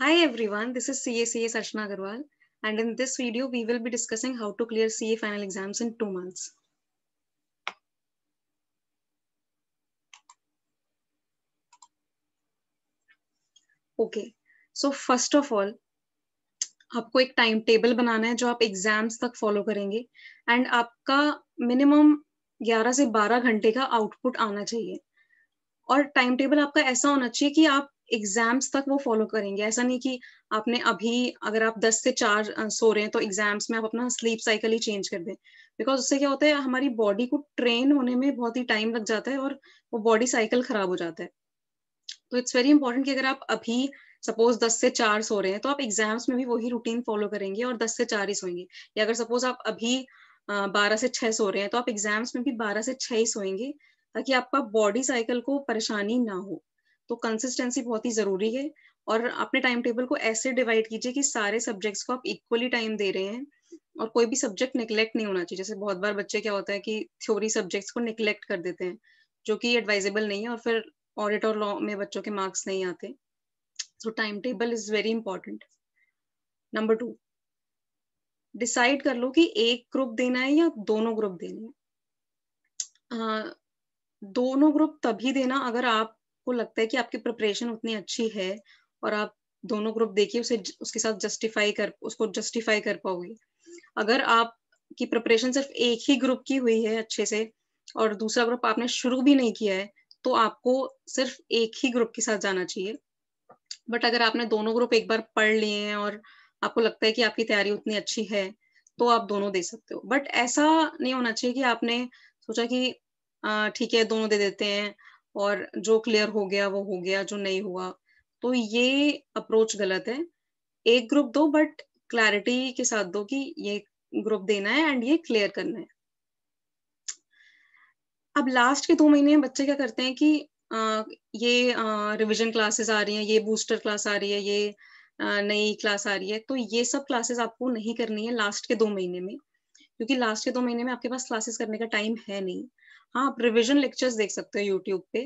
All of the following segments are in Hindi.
Hi everyone, this is CACA Sarshna Agarwal and in this video we will be discussing how to clear CA final exams in 2 months. Okay, so first of all, आपको एक टाइम टेबल बनाना है जो आप एग्जाम्स तक फॉलो करेंगे एंड आपका मिनिमम 11 से 12 घंटे का आउटपुट आना चाहिए और टाइम टेबल आपका ऐसा होना चाहिए कि आप एग्जाम्स तक वो फॉलो करेंगे ऐसा नहीं कि आपने अभी अगर आप 10 से 4 सो रहे हैं तो एग्जाम्स में आप अपना स्लीप साइकिल ही चेंज कर दें बिकॉज उससे क्या होता है हमारी बॉडी को ट्रेन होने में बहुत ही टाइम लग जाता है और वो बॉडी साइकिल खराब हो जाता है तो इट्स वेरी इंपॉर्टेंट कि अगर आप अभी सपोज दस से चार सो रहे हैं तो आप एग्जाम्स में भी वही रूटीन फॉलो करेंगे और दस से चार ही सोएंगे या अगर सपोज आप अभी बारह से छह सो रहे हैं तो आप एग्जाम्स में भी बारह से छह ही सोएंगे ताकि आपका बॉडी साइकिल को परेशानी ना हो तो कंसिस्टेंसी बहुत ही जरूरी है और अपने टाइम टेबल को ऐसे डिवाइड कीजिए कि सारे सब्जेक्ट्स को आप इक्वली टाइम दे रहे हैं और कोई भी सब्जेक्ट निगलेक्ट नहीं होना चाहिए जैसे बहुत बार बच्चे क्या होता है कि थ्योरी सब्जेक्ट्स को निगलेक्ट कर देते हैं जो कि एडवाइजेबल नहीं है और फिर ऑडिट और लॉ में बच्चों के मार्क्स नहीं आते so time table is very important number to decide कर लो कि एक ग्रुप देना है या दोनों ग्रुप देने uh, दोनों ग्रुप तभी देना अगर आप आपको लगता है कि आपकी प्रिपरेशन उतनी अच्छी है और आप दोनों ग्रुप देखिए उसे उसके साथ जस्टिफाई कर उसको जस्टिफाई कर पाओगे अगर आपकी प्रिपरेशन सिर्फ एक ही ग्रुप की हुई है अच्छे से और दूसरा ग्रुप आपने शुरू भी नहीं किया है तो आपको सिर्फ एक ही ग्रुप के साथ जाना चाहिए बट अगर आपने दोनों ग्रुप एक बार पढ़ लिए हैं और आपको लगता है कि आपकी तैयारी उतनी अच्छी है तो आप दोनों दे सकते हो बट ऐसा नहीं होना चाहिए कि आपने सोचा कि हाँ, ठीक है दोनों दे देते हैं और जो क्लियर हो गया वो हो गया जो नहीं हुआ तो ये अप्रोच गलत है एक ग्रुप दो बट क्लैरिटी के साथ दो कि ये ग्रुप देना है एंड ये क्लियर करना है अब लास्ट के दो महीने बच्चे क्या करते हैं कि आ, ये रिविजन क्लासेस आ रही हैं ये बूस्टर क्लास आ रही है ये नई क्लास आ रही है तो ये सब क्लासेस आपको नहीं करनी है लास्ट के दो महीने में क्योंकि लास्ट के दो महीने में आपके पास क्लासेस करने का टाइम है नहीं हाँ आप रिविजन लेक्चर्स देख सकते हो यूट्यूब पे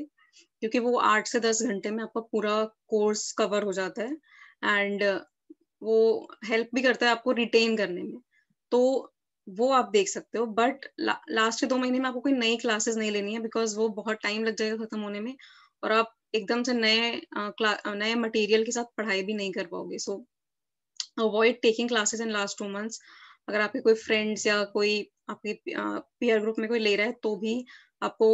क्योंकि वो आठ से दस घंटे में आपका पूरा कोर्स कवर हो जाता है एंड वो हेल्प भी करता है आपको रिटेन करने में तो वो आप देख सकते हो बट ला, लास्ट के दो महीने में आपको कोई नई क्लासेस नहीं लेनी है बिकॉज वो बहुत टाइम लग जाएगा खत्म होने में और आप एकदम से नए नए मटेरियल के साथ पढ़ाई भी नहीं कर पाओगे so avoid taking classes in last two months अगर आपके कोई फ्रेंड्स या कोई आपके पीयर ग्रुप में कोई ले रहा है तो भी आपको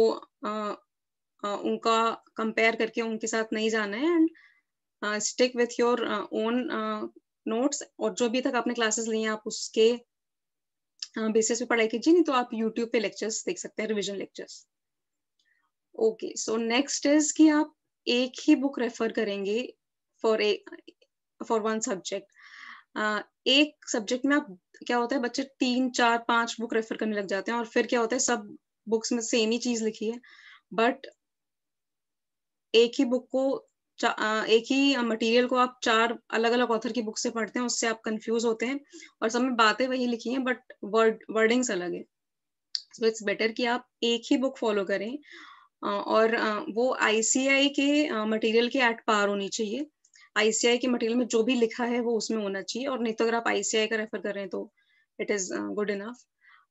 उनका कंपेयर करके उनके साथ नहीं जाना है and stick with your own notes और जो भी तक आपने क्लासेस ली हैं आप उसके बेसिस uh, पे पढ़ाई कीजिए नहीं तो आप यूट्यूब पे लेक्चर्स देख सकते हैं revision lectures okay so next is कि आप एक ही बुक रेफर करेंगे for a for one subject एक सब्जेक्ट में आप क्या होता है बच्चे तीन चार पांच बुक रेफर करने लग जाते हैं और फिर क्या होता है सब बुक्स में सेम ही चीज लिखी है बट एक ही बुक को एक ही मटेरियल को आप चार अलग अलग ऑथर की बुक से पढ़ते हैं उससे आप कंफ्यूज होते हैं और सब में बातें वही लिखी हैं बट वर्ड वर्डिंग्स अलग है सो इट्स बेटर कि आप एक ही बुक फॉलो करें और वो आईसीआई के मटेरियल के एट पार होनी चाहिए आईसीआई के मटेरियल में जो भी लिखा है वो उसमें होना चाहिए और नहीं तो अगर आप आईसीआई का रेफर कर रहे हैं तो it is good enough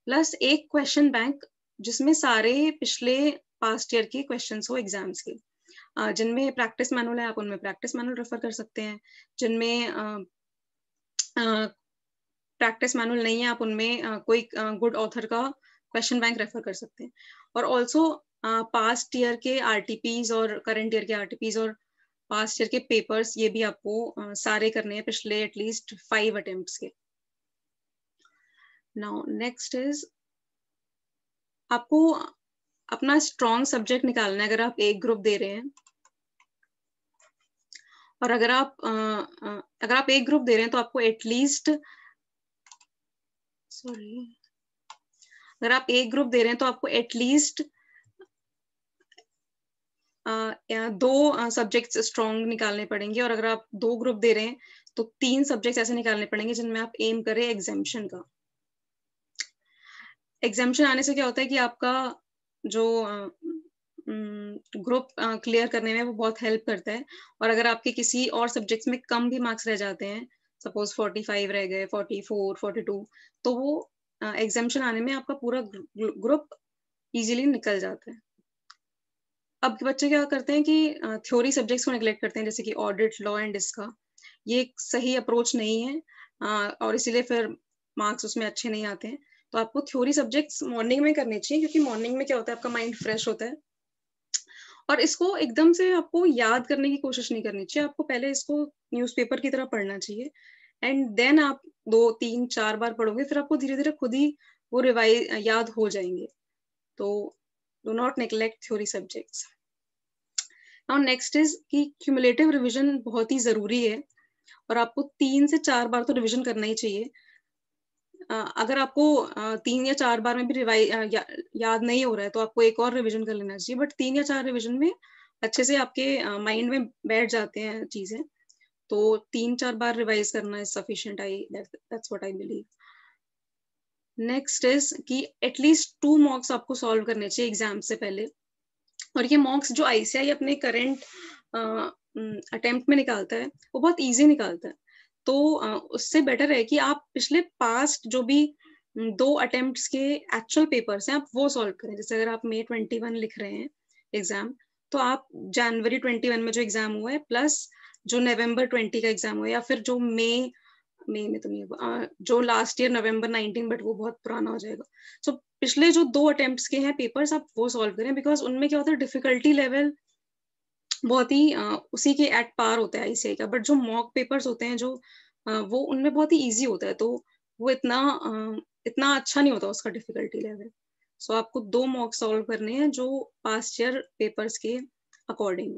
plus एक क्वेश्चन बैंक जिसमें सारे पिछले पास्ट ईयर के क्वेश्चन हो एग्जाम्स के uh, जिनमें प्रैक्टिस मैनुअल है आप उनमें प्रैक्टिस मैनुअल रेफर कर सकते हैं जिनमें प्रैक्टिस uh, मैनुअल uh, नहीं है आप उनमें कोई गुड ऑथर का क्वेश्चन बैंक रेफर कर सकते हैं और ऑल्सो पास्ट ईयर के आरटीपीज और करंट ईयर के आरटीपीज और पास्ट ईयर के पेपर्स ये भी आपको सारे करने हैं पिछले एटलीस्ट फाइव अटेम्प्ट्स के नाउ नेक्स्ट इज आपको अपना स्ट्रॉन्ग सब्जेक्ट निकालना है अगर आप एक ग्रुप दे रहे हैं और अगर आप अगर आप एक ग्रुप दे रहे हैं तो आपको एटलीस्ट सॉरी अगर आप एक ग्रुप दे रहे हैं तो आपको एटलीस्ट दो सब्जेक्ट्स स्ट्रॉन्ग निकालने पड़ेंगे और अगर आप दो ग्रुप दे रहे हैं तो तीन सब्जेक्ट्स ऐसे निकालने पड़ेंगे जिनमें आप एम करें एग्जामेशन का एग्जामेशन आने से क्या होता है कि आपका जो ग्रुप क्लियर करने में वो बहुत हेल्प करता है और अगर आपके किसी और सब्जेक्ट में कम भी मार्क्स रह जाते हैं सपोज फोर्टी फाइव रह गए फोर्टी फोर फोर्टी टू तो वो एग्जामेशन आने में आपका पूरा ग्रुप इजीली निकल जाता है अब बच्चे क्या करते हैं कि थ्योरी सब्जेक्ट्स को निगलेक्ट करते हैं जैसे कि ऑडिट लॉ एंड इसका ये एक सही अप्रोच नहीं है और इसीलिए फिर मार्क्स उसमें अच्छे नहीं आते हैं तो आपको थ्योरी सब्जेक्ट्स मॉर्निंग में करने चाहिए क्योंकि मॉर्निंग में क्या होता है आपका माइंड फ्रेश होता है और इसको एकदम से आपको याद करने की कोशिश नहीं करनी चाहिए आपको पहले इसको न्यूज़पेपर की तरह पढ़ना चाहिए एंड देन आप दो तीन चार बार पढ़ोगे फिर आपको धीरे धीरे खुद ही वो रिवाइज याद हो जाएंगे तो do not neglect theory subjects now next is कि cumulative revision बहुत ही जरूरी है और आपको तीन से चार बार तो रिविजन करना ही चाहिए अगर आपको uh, तीन या चार बार में भी रिवाइज uh, या, याद नहीं हो रहा है तो आपको एक और रिवीजन कर लेना चाहिए बट तीन या चार रिवीजन में अच्छे से आपके माइंड uh, में बैठ जाते हैं चीजें तो तीन चार बार रिवाइज करना is sufficient I that's what I believe next is कि एटलीस्ट टू मॉक्स आपको सॉल्व करने चाहिए एग्जाम से पहले और ये मॉक्स जो आईसीआई अपने करेंट अटेम्प्ट में निकालता है वो बहुत ईजी निकालता है तो उससे बेटर है कि आप पिछले पास्ट जो भी दो अटेम्प्ट्स के एक्चुअल पेपर्स हैं आप वो सॉल्व करें जैसे अगर आप मई ट्वेंटी वन लिख रहे हैं एग्जाम तो आप जनवरी ट्वेंटी वन में जो एग्जाम हुआ है प्लस जो नवंबर ट्वेंटी का एग्जाम हुआ है या फिर जो मई मई में तो नहीं होगा हाँ, जो लास्ट ईयर नवंबर 19 बट वो बहुत पुराना हो जाएगा सो so, पिछले जो दो अटेम्प्ट्स के हैं पेपर्स आप वो सॉल्व करें बिकॉज उनमें क्या होता है डिफिकल्टी लेवल बहुत ही आ, उसी के एट पार होता है आईसीआई का बट जो मॉक पेपर्स होते हैं जो आ, वो उनमें बहुत ही ईजी होता है तो वो इतना आ, इतना अच्छा नहीं होता उसका डिफिकल्टी लेवल सो आपको दो मॉक सॉल्व करने हैं जो पास्ट ईयर पेपर्स के अकॉर्डिंग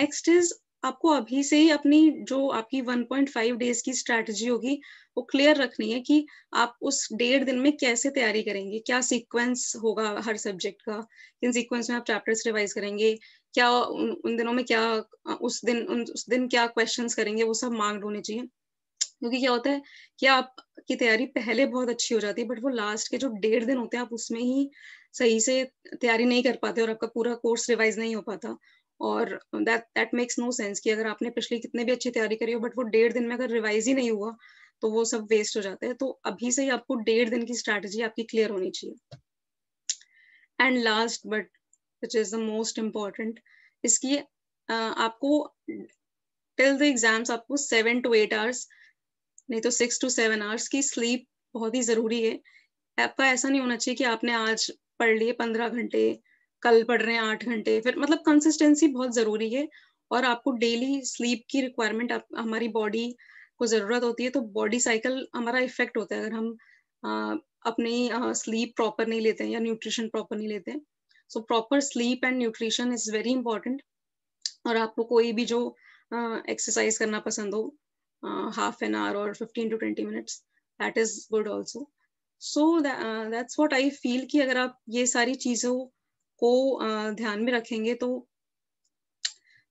नेक्स्ट इज आपको अभी से ही अपनी जो आपकी 1.5 डेज की स्ट्रेटजी होगी वो क्लियर रखनी है कि आप उस डेढ़ दिन में कैसे तैयारी करेंगे क्या सीक्वेंस होगा हर सब्जेक्ट का किन सीक्वेंस में आप चैप्टर्स रिवाइज करेंगे क्या उन, दिनों में क्या उस दिन उन, उस दिन क्या क्वेश्चन करेंगे वो सब मार्ग होने चाहिए क्योंकि क्या होता है कि आपकी तैयारी पहले बहुत अच्छी हो जाती है बट वो लास्ट के जो डेढ़ दिन होते हैं आप उसमें ही सही से तैयारी नहीं कर पाते और आपका पूरा कोर्स रिवाइज नहीं हो पाता और that that makes no sense कि अगर आपने पिछली कितने भी अच्छी तैयारी करी हो बट वो डेढ़ दिन में अगर रिवाइज ही नहीं हुआ तो वो सब वेस्ट हो जाता है तो अभी से ही आपको डेढ़ दिन की स्ट्रैटेजी आपकी क्लियर होनी चाहिए and last but which is the most important इसकी आपको टिल द एग्जाम्स आपको सेवन टू एट आवर्स नहीं तो सिक्स टू सेवन आवर्स की स्लीप बहुत ही जरूरी है आपका ऐसा नहीं होना चाहिए कि आपने आज पढ़ लिए पंद्रह घंटे कल पढ़ रहे हैं आठ घंटे फिर मतलब कंसिस्टेंसी बहुत ज़रूरी है और आपको डेली स्लीप की रिक्वायरमेंट हमारी बॉडी को ज़रूरत होती है तो बॉडी साइकिल हमारा इफेक्ट होता है अगर हम आ, अपनी स्लीप प्रॉपर नहीं लेते हैं या न्यूट्रिशन प्रॉपर नहीं लेते हैं so proper sleep and nutrition is very important और आपको कोई भी जो एक्सरसाइज करना पसंद हो हाफ एन आवर और fifteen to twenty minutes that is good also so that's what I feel कि अगर आप ये सारी चीज़ों को ध्यान में रखेंगे तो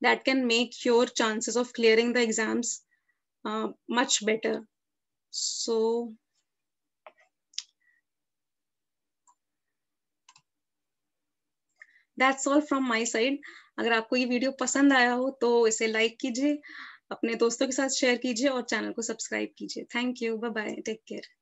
that can make your chances of clearing the exams much better so that's all from my side अगर आपको ये वीडियो पसंद आया हो तो इसे लाइक कीजिए अपने दोस्तों के साथ शेयर कीजिए और चैनल को सब्सक्राइब कीजिए thank you bye bye take care